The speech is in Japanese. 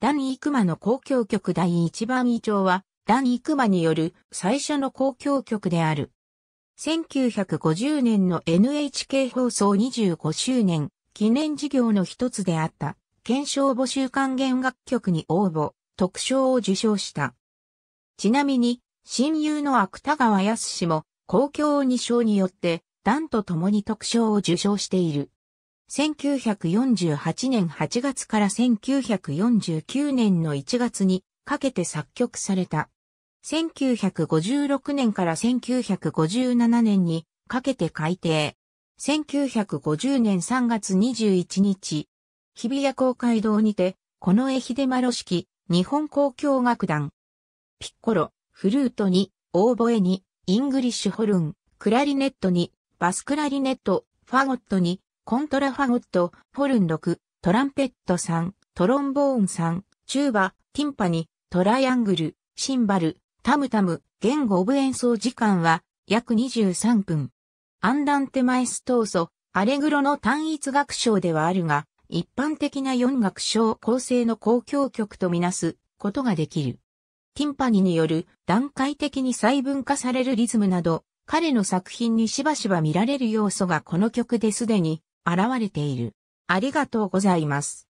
ダン・イクマの交響曲第1番移調は、ダン・イクマによる最初の交響曲である。1950年の NHK 放送25周年記念事業の一つであった、検証募集還元楽曲に応募、特賞を受賞した。ちなみに、親友の芥川康氏も、公共2賞によって、ダンと共に特賞を受賞している。1948年8月から1949年の1月にかけて作曲された。1956年から1957年にかけて改定。1950年3月21日、日比谷公会堂にて、この絵秀丸式、日本交響楽団。ピッコロ、フルートに、オーボエに、イングリッシュホルン、クラリネットに、バスクラリネット、ファゴットに、コントラファゴット、フォルン6、トランペット3、トロンボーン3、チューバ、ティンパニ、トライアングル、シンバル、タムタム、言語オブ演奏時間は約23分。アンダンテマエス闘争、アレグロの単一楽章ではあるが、一般的な4楽章構成の公共曲とみなすことができる。ティンパニによる段階的に細分化されるリズムなど、彼の作品にしばしば見られる要素がこの曲ですでに現れている。ありがとうございます。